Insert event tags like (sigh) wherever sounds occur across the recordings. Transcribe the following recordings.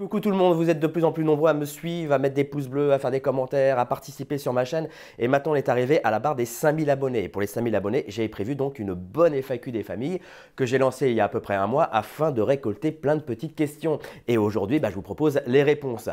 Coucou tout le monde, vous êtes de plus en plus nombreux à me suivre, à mettre des pouces bleus, à faire des commentaires, à participer sur ma chaîne. Et maintenant, on est arrivé à la barre des 5000 abonnés. Et pour les 5000 abonnés, j'ai prévu donc une bonne FAQ des familles que j'ai lancée il y a à peu près un mois afin de récolter plein de petites questions. Et aujourd'hui, bah, je vous propose les réponses.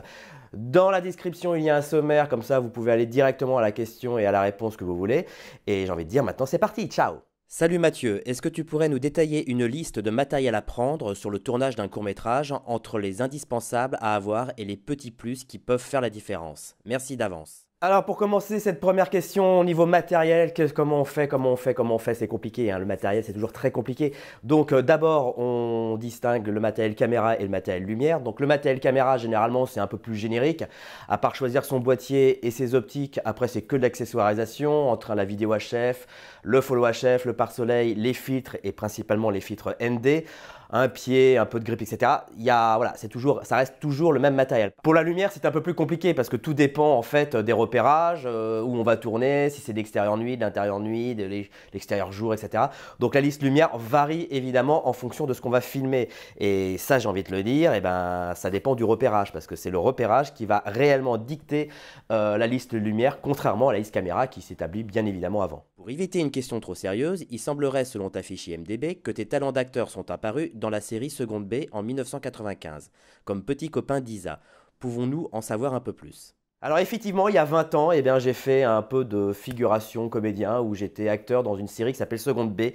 Dans la description, il y a un sommaire, comme ça vous pouvez aller directement à la question et à la réponse que vous voulez. Et j'ai envie de dire maintenant, c'est parti, ciao Salut Mathieu, est-ce que tu pourrais nous détailler une liste de matériel à prendre sur le tournage d'un court métrage entre les indispensables à avoir et les petits plus qui peuvent faire la différence Merci d'avance. Alors pour commencer cette première question au niveau matériel, comment on fait, comment on fait, comment on fait, c'est compliqué. Hein. le matériel c'est toujours très compliqué. Donc euh, d'abord on distingue le matériel caméra et le matériel lumière. Donc le matériel caméra généralement c'est un peu plus générique. À part choisir son boîtier et ses optiques, après c'est que de l'accessoirisation entre la vidéo HF, le follow HF, le pare-soleil, les filtres et principalement les filtres ND un pied, un peu de grippe, etc. Il y a, voilà, c'est toujours, ça reste toujours le même matériel. Pour la lumière, c'est un peu plus compliqué parce que tout dépend en fait des repérages, euh, où on va tourner, si c'est l'extérieur nuit, de l'intérieur nuit, de l'extérieur jour, etc. Donc la liste lumière varie évidemment en fonction de ce qu'on va filmer. Et ça, j'ai envie de le dire, et eh ben, ça dépend du repérage parce que c'est le repérage qui va réellement dicter euh, la liste lumière, contrairement à la liste caméra qui s'établit bien évidemment avant. Pour éviter une question trop sérieuse, il semblerait, selon ta fiche IMDB, que tes talents d'acteur sont apparus dans la série Seconde B en 1995, comme petit copain d'Isa. Pouvons-nous en savoir un peu plus alors effectivement, il y a 20 ans, et eh bien, j'ai fait un peu de figuration comédien où j'étais acteur dans une série qui s'appelle Seconde B,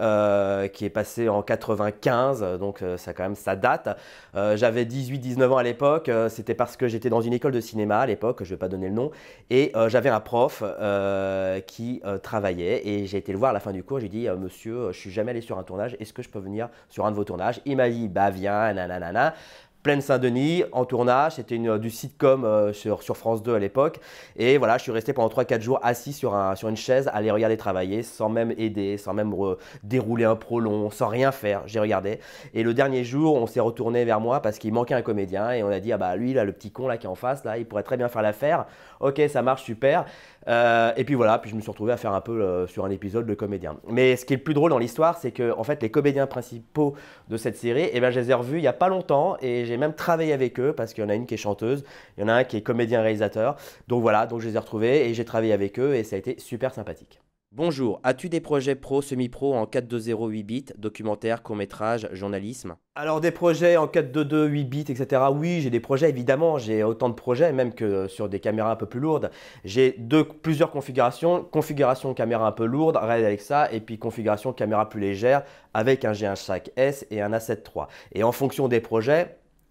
euh, qui est passée en 95, donc euh, ça quand même ça date. Euh, j'avais 18-19 ans à l'époque, c'était parce que j'étais dans une école de cinéma à l'époque, je ne vais pas donner le nom, et j'avais un prof qui travaillait et j'ai été le voir à la fin du cours, j'ai dit Monsieur, je suis jamais allé sur un tournage, est-ce que je peux venir sur un de vos tournages Il m'a dit Bah viens, nanana. Pleine Saint-Denis en tournage. C'était une euh, du sitcom euh, sur, France 2 à l'époque. Et voilà, je suis resté pendant 3-4 jours assis sur, un, sur une chaise à regarder travailler sans même aider, sans même dérouler un prolong, sans rien faire. J'ai regardé. Et le dernier jour, on s'est retourné vers moi parce qu'il manquait un comédien et on a dit ah bah lui là le petit con là qui est en face là, il pourrait très bien faire l'affaire. Ok, ça marche, super. Euh, et puis voilà, puis je me suis retrouvé à faire un peu euh, sur un épisode de comédien. Mais ce qui est le plus drôle dans l'histoire, c'est que en fait, les comédiens principaux de cette série, eh ben, je les ai revus il n'y a pas longtemps et j'ai même travaillé avec eux parce qu'il y en a une qui est chanteuse, il y en a un qui est comédien-réalisateur. Donc voilà, donc je les ai retrouvés et j'ai travaillé avec eux et ça a été super sympathique. Bonjour, as-tu des projets pro, semi-pro en 4.2.0 8 bits, documentaire, court-métrage, journalisme Alors des projets en 4.2.2 8 bits, etc. Oui, j'ai des projets évidemment, j'ai autant de projets même que sur des caméras un peu plus lourdes. J'ai plusieurs configurations, configuration caméra un peu lourde, Red Alexa, et puis configuration caméra plus légère avec un G1 s et un A7 Et en fonction des projets,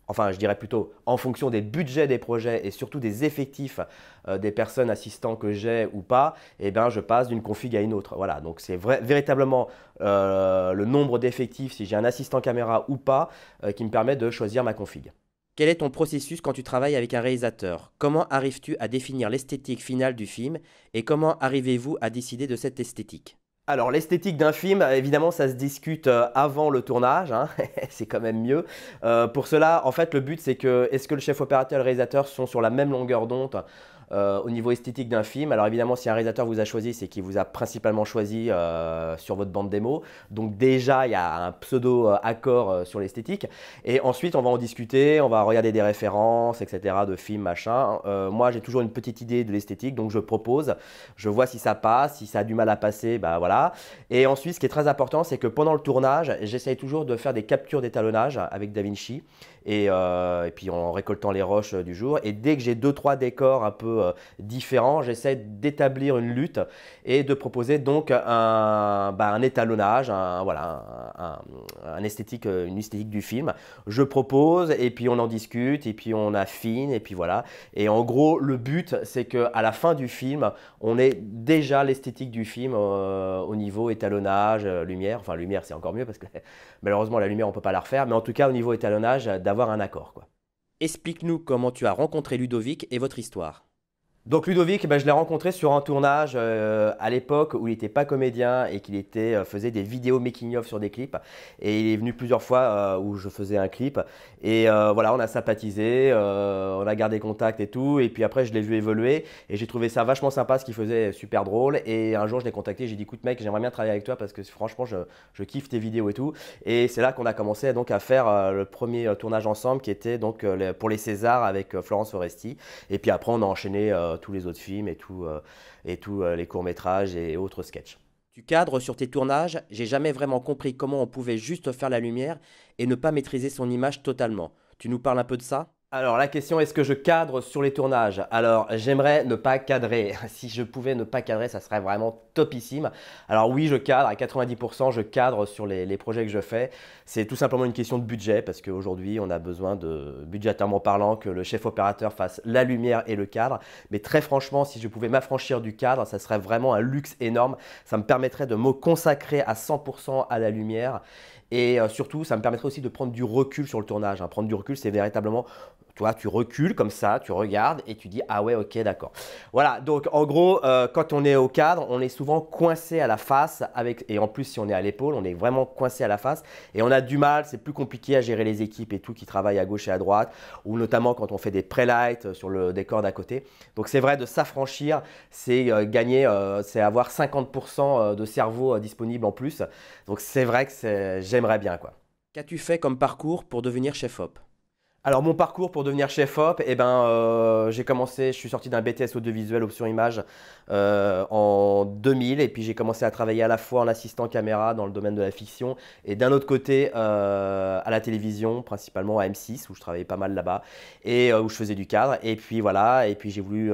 enfin je dirais plutôt en fonction des budgets des projets et surtout des effectifs euh, des personnes assistants que j'ai ou pas, eh bien je passe d'une config à une autre. Voilà, donc c'est véritablement euh, le nombre d'effectifs, si j'ai un assistant caméra ou pas, euh, qui me permet de choisir ma config. Quel est ton processus quand tu travailles avec un réalisateur Comment arrives-tu à définir l'esthétique finale du film et comment arrivez-vous à décider de cette esthétique alors l'esthétique d'un film, évidemment, ça se discute euh, avant le tournage, hein. (laughs) c'est quand même mieux. Euh, pour cela, en fait, le but, c'est que est-ce que le chef opérateur et le réalisateur sont sur la même longueur d'onde euh, au niveau esthétique d'un film, alors évidemment, si un réalisateur vous a choisi, c'est qu'il vous a principalement choisi euh, sur votre bande démo. Donc déjà, il y a un pseudo euh, accord sur l'esthétique. Et ensuite, on va en discuter, on va regarder des références, etc., de films, machin. moi, j'ai toujours une petite idée de l'esthétique, donc je propose, je vois si ça passe, si ça a du mal à passer, bah voilà. Et ensuite, ce qui est très important, c'est que pendant le tournage, j'essaye toujours de faire des captures d'étalonnage avec DaVinci. Euh, et, puis en récoltant les roches euh, du jour. Et dès que j'ai deux, trois décors un peu euh, différents, j'essaie d'établir une lutte et de proposer donc un, bah, un étalonnage, un, voilà, un, esthétique, une esthétique du film. Je propose et puis on en discute et puis on affine et puis voilà. Et en gros, le but, c'est qu'à la fin du film, on ait déjà l'esthétique du film au niveau étalonnage, lumière. Enfin, lumière, c'est encore mieux parce que (laughs) malheureusement, la lumière, on ne peut pas la refaire. Mais en tout cas, au niveau étalonnage, d'avoir un accord. Quoi. Explique-nous comment tu as rencontré Ludovic et votre histoire. Donc Ludovic, eh ben, je l'ai rencontré sur un tournage euh, à l'époque où il n'était pas comédien et qu'il était, euh, faisait des vidéos making-of sur des clips. Et il est venu plusieurs fois euh, où je faisais un clip. Et voilà, on a sympathisé, on a gardé contact et tout. Et puis après, je l'ai vu évoluer et j'ai trouvé ça vachement sympa, ce qu'il faisait super drôle. Et un jour, je l'ai contacté, j'ai dit, écoute mec, j'aimerais bien travailler avec toi parce que franchement, je, kiffe tes vidéos et tout. Et c'est là qu'on a commencé donc à faire le premier tournage ensemble qui était donc pour les Césars avec Florence Foresti. Et puis après, on a enchaîné euh, tous les autres films et, euh, et tous euh, les courts-métrages et autres sketchs. Tu cadres sur tes tournages, j'ai jamais vraiment compris comment on pouvait juste faire la lumière et ne pas maîtriser son image totalement. Tu nous parles un peu de ça alors la question est-ce que je cadre sur les tournages Alors j'aimerais ne pas cadrer. (laughs) Si je pouvais ne pas cadrer, ça serait vraiment topissime. Alors oui, je cadre à 90%, je cadre sur les, projets que je fais. C'est tout simplement une question de budget parce qu'aujourd'hui on a besoin de budgétairement parlant que le chef opérateur fasse la lumière et le cadre. Mais très franchement, si je pouvais m'affranchir du cadre, ça serait vraiment un luxe énorme. Ça me permettrait de me consacrer à 100% à la lumière et euh, surtout, ça me permettrait aussi de prendre du recul sur le tournage. Hein. Prendre du recul, c'est véritablement toi, tu recules comme ça, tu regardes et tu dis ah ouais, ok, d'accord. Voilà, donc en gros, euh, quand on est au cadre, on est souvent coincé à la face avec, et en plus si on est à l'épaule, on est vraiment coincé à la face et on a du mal, c'est plus compliqué à gérer les équipes et tout qui travaillent à gauche et à droite, ou notamment quand on fait des pré-lights euh, sur le décor d'à côté. Donc c'est vrai de s'affranchir, c'est euh, gagner, c'est avoir 50% de cerveau disponible en plus. Donc c'est vrai que j'aimerais bien quoi. Qu'as-tu fait comme parcours pour devenir chef-op alors mon parcours pour devenir chef op, eh ben, euh, j'ai commencé, je suis sorti d'un BTS audiovisuel option image euh, en 2000 et puis j'ai commencé à travailler à la fois en assistant caméra dans le domaine de la fiction et d'un autre côté euh, à la télévision, principalement à M6 où je travaillais pas mal là-bas et où je faisais du cadre et puis voilà, et puis j'ai voulu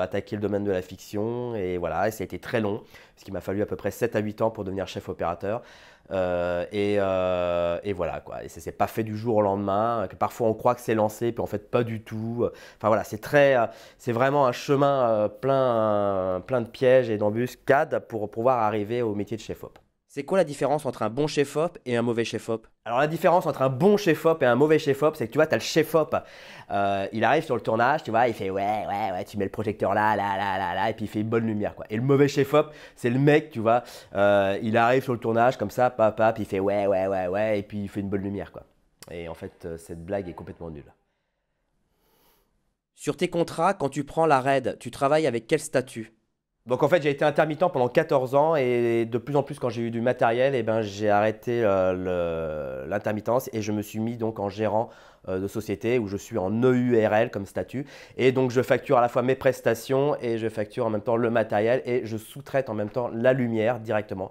attaquer le domaine de la fiction et voilà, et ça a été très long parce qu'il m'a fallu à peu près 7 à 8 ans pour devenir chef opérateur. Euh, et, euh, et, voilà quoi. Et c'est pas fait du jour au lendemain. Que parfois on croit que c'est lancé, puis en fait pas du tout. Enfin voilà, c'est très, euh, c'est vraiment un chemin euh, plein, plein de pièges et d'embuscades pour pouvoir arriver au métier de chef op. C'est quoi la différence entre un bon chef-op et un mauvais chef-op Alors la différence entre un bon chef-op et un mauvais chef-op, c'est que tu vois, t'as le chef-op, euh, il arrive sur le tournage, tu vois, il fait ouais, ouais, ouais, tu mets le projecteur là, là, là, là, là, et puis il fait une bonne lumière, quoi. Et le mauvais chef-op, c'est le mec, tu vois, euh, il arrive sur le tournage comme ça, papa, puis il fait ouais, ouais, ouais, ouais, et puis il fait une bonne lumière, quoi. Et en fait, euh, cette blague est complètement nulle. Sur tes contrats, quand tu prends la raid, tu travailles avec quel statut donc en fait, j'ai été intermittent pendant 14 ans et de plus en plus quand j'ai eu du matériel, et eh ben, j'ai arrêté euh, l'intermittence et je me suis mis donc en gérant euh, de société où je suis en EURL comme statut et donc je facture à la fois mes prestations et je facture en même temps le matériel et je sous-traite en même temps la lumière directement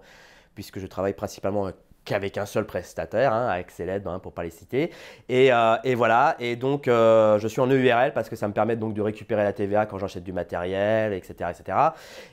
puisque je travaille principalement qu'avec un seul prestataire, hein, avec ses hein, pour pas les citer. Et, euh, voilà, et donc euh, je suis en EURL parce que ça me permet donc de récupérer la TVA quand j'achète du matériel, etc., etc.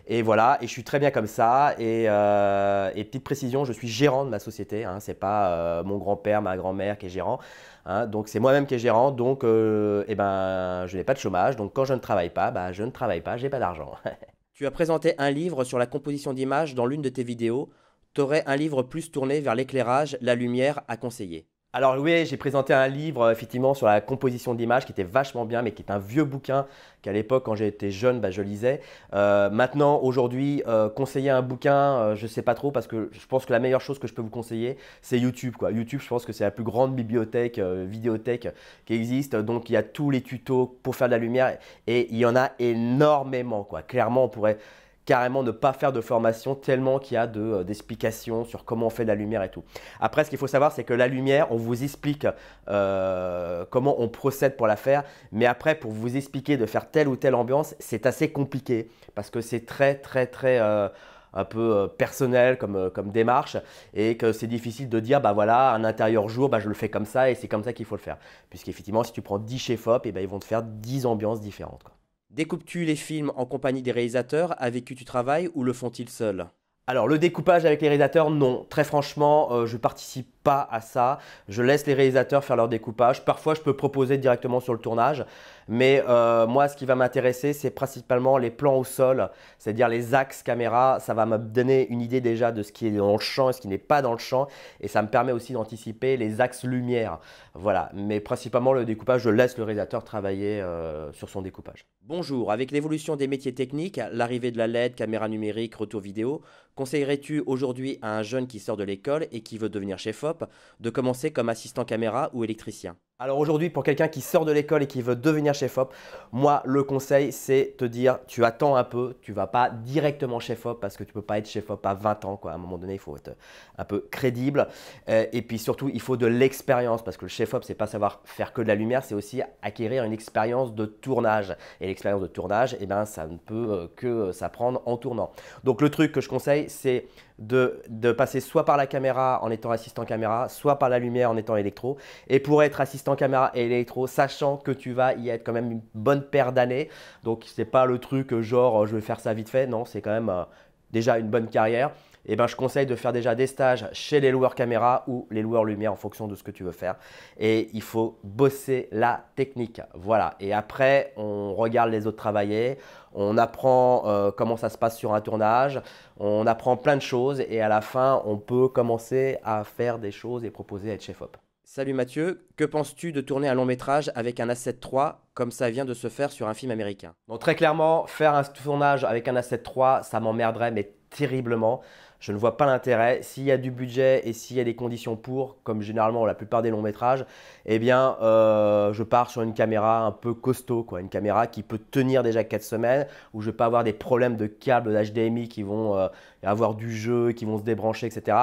Et voilà, et je suis très bien comme ça. Euh, et, petite précision, je suis gérant de ma société, hein, c'est pas mon grand-père, ma grand-mère qui est gérant. Hein. donc c'est moi-même qui est gérant, donc eh ben, je n'ai pas de chômage, donc quand je ne travaille pas, bah, je ne travaille pas, j'ai pas d'argent. (laughs) tu as présenté un livre sur la composition d'images dans l'une de tes vidéos t'aurais un livre plus tourné vers l'éclairage, la lumière à conseiller alors oui, j'ai présenté un livre effectivement sur la composition d'images qui était vachement bien, mais qui est un vieux bouquin qu'à l'époque quand j'étais jeune, bah, je lisais. Euh, maintenant, aujourd'hui, euh, conseiller un bouquin, je euh, je sais pas trop parce que je pense que la meilleure chose que je peux vous conseiller, c'est YouTube. Quoi. YouTube, je pense que c'est la plus grande bibliothèque, vidéothèque qui existe. Donc il y a tous les tutos pour faire de la lumière et il y en a énormément. Quoi. Clairement, on pourrait carrément ne pas faire de formation tellement qu'il y a euh, d'explications sur comment on fait de la lumière et tout. Après, ce qu'il faut savoir, c'est que la lumière, on vous explique euh, comment on procède pour la faire, mais après, pour vous expliquer de faire telle ou telle ambiance, c'est assez compliqué parce que c'est très, très, très... Euh, un peu personnel comme, démarche et que c'est difficile de dire bah voilà un intérieur jour bah je le fais comme ça et c'est comme ça qu'il faut le faire puisqu'effectivement si tu prends 10 chez fop et eh ben, ils vont te faire 10 ambiances différentes Découpes-tu les films en compagnie des réalisateurs avec qui tu travailles ou le font-ils seuls alors le découpage avec les réalisateurs, non. Très franchement, euh, je participe pas à ça. Je laisse les réalisateurs faire leur découpage. Parfois, je peux proposer directement sur le tournage. Mais euh, moi, ce qui va m'intéresser, c'est principalement les plans au sol, c'est-à-dire les axes caméra. Ça va me donner une idée déjà de ce qui est dans le champ et ce qui n'est pas dans le champ. Et ça me permet aussi d'anticiper les axes lumière. Voilà. Mais principalement, le découpage, je laisse le réalisateur travailler euh, sur son découpage. Bonjour. Avec l'évolution des métiers techniques, l'arrivée de la LED, caméra numérique, retour vidéo, conseillerais-tu aujourd'hui à un jeune qui sort de l'école et qui veut devenir chef-op de commencer comme assistant caméra ou électricien. Alors aujourd'hui, pour quelqu'un qui sort de l'école et qui veut devenir chef op, moi le conseil c'est te dire tu attends un peu, tu vas pas directement chef op parce que tu peux pas être chef op à 20 ans quoi. À un moment donné, il faut être un peu crédible euh, et puis surtout il faut de l'expérience parce que le chef op c'est pas savoir faire que de la lumière, c'est aussi acquérir une expérience de tournage et l'expérience de tournage, et eh ben ça ne peut euh, que euh, s'apprendre en tournant. Donc le truc que je conseille c'est de, de passer soit par la caméra en étant assistant caméra, soit par la lumière en étant électro et pour être assistant en caméra électro, sachant que tu vas y être quand même une bonne paire d'années. Donc ce c'est pas le truc euh, genre euh, je vais faire ça vite fait, non, c'est quand même euh, déjà une bonne carrière. Et eh ben, je conseille de faire déjà des stages chez les loueurs caméra ou les loueurs lumière en fonction de ce que tu veux faire. Et il faut bosser la technique. Voilà. Et après, on regarde les autres travailler, on apprend comment ça se passe sur un tournage, on apprend plein de choses et à la fin, on peut commencer à faire des choses et proposer à être chef-op. Salut Mathieu, que penses-tu de tourner un long métrage avec un A7 comme ça vient de se faire sur un film américain Donc très clairement, faire un tournage avec un A7 ça m'emmerderait, mais terriblement. Je ne vois pas l'intérêt. S'il y a du budget et s'il y a des conditions pour, comme généralement la plupart des longs métrages, eh bien, euh, je pars sur une caméra un peu costaud, quoi. Une caméra qui peut tenir déjà 4 semaines, où je ne vais pas avoir des problèmes de câbles d'HDMI qui vont euh, avoir du jeu, qui vont se débrancher, etc.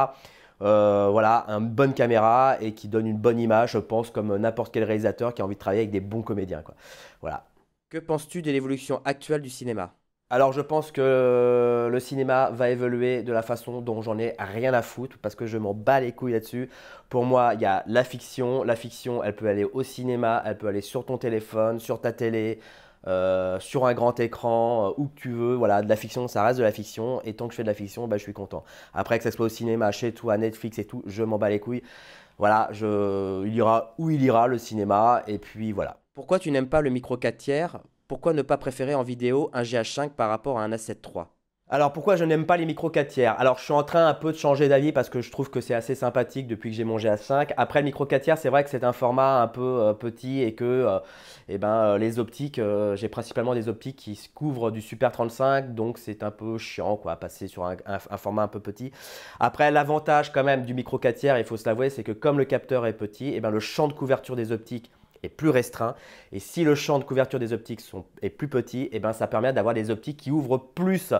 Euh, voilà, une bonne caméra et qui donne une bonne image, je pense, comme n'importe quel réalisateur qui a envie de travailler avec des bons comédiens. Quoi. Voilà. Que penses-tu de l'évolution actuelle du cinéma alors je pense que le cinéma va évoluer de la façon dont j'en ai rien à foutre parce que je m'en bats les couilles là-dessus. Pour moi, il y a la fiction. La fiction, elle peut aller au cinéma, elle peut aller sur ton téléphone, sur ta télé, euh, sur un grand écran, euh, où que tu veux. Voilà, de la fiction, ça reste de la fiction. Et tant que je fais de la fiction, bah, je suis content. Après, que ça soit au cinéma, chez tout à Netflix et tout, je m'en bats les couilles. Voilà, je, il ira où il ira, le cinéma. Et puis voilà. Pourquoi tu n'aimes pas le micro 4 tiers Pourquoi ne pas préférer en vidéo un GH5 par rapport à un A7 alors pourquoi je n'aime pas les micro 4 tiers Alors je suis en train un peu de changer d'avis parce que je trouve que c'est assez sympathique depuis que j'ai mangé à 5 Après le micro 4 tiers, c'est vrai que c'est un format un peu euh, petit et que euh, eh ben, euh, les optiques, j'ai principalement des optiques qui se couvrent du Super 35, donc c'est un peu chiant quoi, passer sur un, format un peu petit. Après l'avantage quand même du micro 4 tiers, il faut se l'avouer, c'est que comme le capteur est petit, eh ben, le champ de couverture des optiques est plus restreint. Et si le champ de couverture des optiques sont, est plus petit, eh ben, ça permet d'avoir des optiques qui ouvrent plus.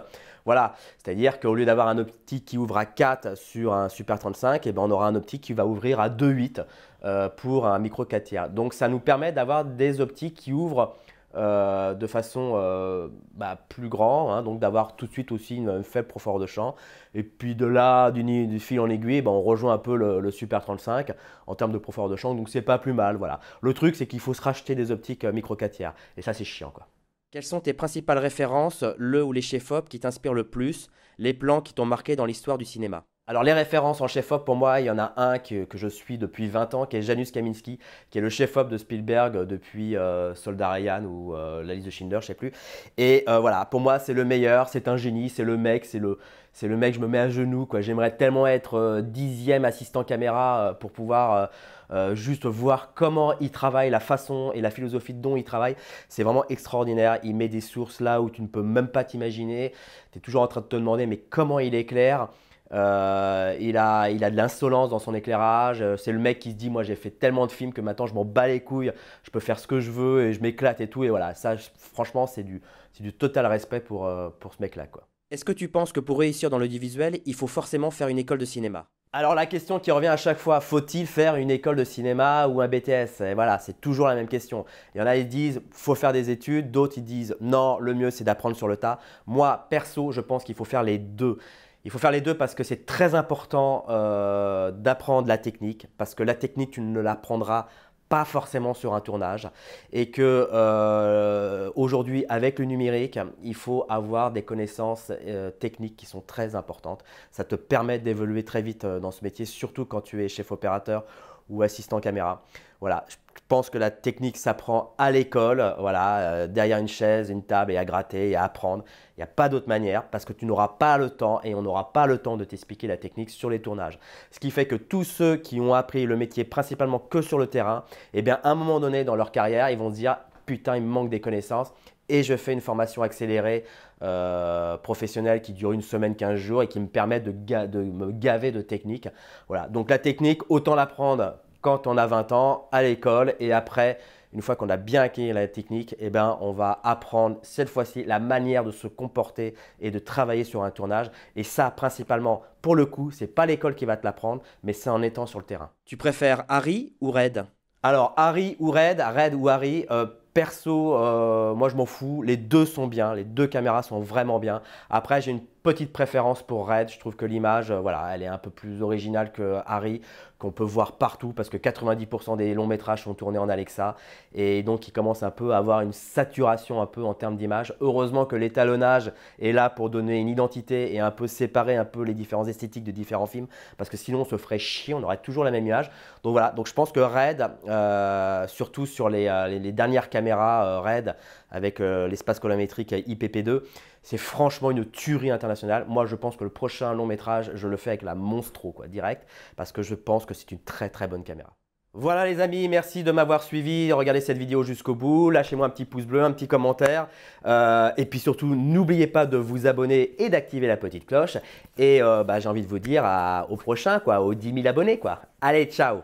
Voilà, c'est-à-dire qu'au lieu d'avoir un optique qui ouvre à 4 sur un Super 35, eh ben, on aura un optique qui va ouvrir à 2,8 euh, pour un micro 4 tiers. Donc ça nous permet d'avoir des optiques qui ouvrent euh, de façon euh, bah, plus grand, hein. donc d'avoir tout de suite aussi une, faible profondeur de champ. Et puis de là, du, du fil en aiguille, eh ben, on rejoint un peu le, Super 35 en termes de profondeur de champ, donc c'est pas plus mal. Voilà. Le truc, c'est qu'il faut se racheter des optiques micro 4 tiers, et ça c'est chiant quoi. Quelles sont tes principales références, le ou les chef op qui t'inspirent le plus, les plans qui t'ont marqué dans l'histoire du cinéma alors les références en chef-op, pour moi, il y en a un que, je suis depuis 20 ans, qui est Janusz Kaminski, qui est le chef-op de Spielberg depuis euh, Soldarian ou euh, La liste de Schindler, je sais plus. Et euh, voilà, pour moi, c'est le meilleur, c'est un génie, c'est le mec, c'est le, c'est le mec, je me mets à genoux, quoi. J'aimerais tellement être dixième assistant caméra pour pouvoir euh, juste voir comment il travaille, la façon et la philosophie dont il travaille, c'est vraiment extraordinaire. Il met des sources là où tu ne peux même pas t'imaginer. Tu es toujours en train de te demander mais comment il éclaire. Euh, il, a, il a de l'insolence dans son éclairage. Euh, c'est le mec qui se dit Moi, j'ai fait tellement de films que maintenant je m'en bats les couilles, je peux faire ce que je veux et je m'éclate et tout. Et voilà, ça, franchement, c'est du, c'est du total respect pour, euh, pour ce mec-là. quoi. Est-ce que tu penses que pour réussir dans l'audiovisuel, il faut forcément faire une école de cinéma alors la question qui revient à chaque fois, faut-il faire une école de cinéma ou un BTS Et voilà, c'est toujours la même question. Il y en a qui disent faut faire des études, d'autres ils disent non, le mieux c'est d'apprendre sur le tas. Moi perso, je pense qu'il faut faire les deux. Il faut faire les deux parce que c'est très important euh, d'apprendre la technique, parce que la technique, tu ne l'apprendras pas forcément sur un tournage et que euh, aujourd'hui avec le numérique il faut avoir des connaissances euh, techniques qui sont très importantes ça te permet d'évoluer très vite euh, dans ce métier surtout quand tu es chef opérateur ou assistant caméra. Voilà, je pense que la technique s'apprend à l'école, voilà, euh, derrière une chaise, une table et à gratter et à apprendre. Il n'y a pas d'autre manière parce que tu n'auras pas le temps et on n'aura pas le temps de t'expliquer la technique sur les tournages. Ce qui fait que tous ceux qui ont appris le métier principalement que sur le terrain, eh bien à un moment donné dans leur carrière, ils vont dire putain, il me manque des connaissances et je fais une formation accélérée euh, professionnelle qui dure une semaine, 15 jours et qui me permet de, me gaver de techniques. Voilà, donc la technique, autant l'apprendre quand on a 20 ans à l'école et après, une fois qu'on a bien acquis la technique, eh ben, on va apprendre cette fois-ci la manière de se comporter et de travailler sur un tournage. Et ça, principalement, pour le coup, ce n'est pas l'école qui va te l'apprendre, mais c'est en étant sur le terrain. Tu préfères Harry ou Red Alors, Harry ou Red, Red ou Harry, euh, Perso, euh, moi je m'en fous. Les deux sont bien, les deux caméras sont vraiment bien. Après, j'ai une petite préférence pour Red. Je trouve que l'image, euh, voilà, elle est un peu plus originale que Harry, qu'on peut voir partout parce que 90% des longs métrages sont tournés en Alexa et donc il commence un peu à avoir une saturation un peu en termes d'image. Heureusement que l'étalonnage est là pour donner une identité et un peu séparer un peu les différents esthétiques de différents films parce que sinon on se ferait chier, on aurait toujours la même image. Donc voilà, donc je pense que Red, euh, surtout sur les, les dernières caméras caméra euh, RAID avec euh, l'espace colorimétrique IPP2. C'est franchement une tuerie internationale. Moi, je pense que le prochain long métrage, je le fais avec la Monstro, quoi, direct, parce que je pense que c'est une très très bonne caméra. Voilà les amis, merci de m'avoir suivi, regardez cette vidéo jusqu'au bout, lâchez-moi un petit pouce bleu, un petit commentaire, euh, et puis surtout n'oubliez pas de vous abonner et d'activer la petite cloche, et bah, j'ai envie de vous dire au prochain, quoi, aux 10 000 abonnés. Quoi. Allez, ciao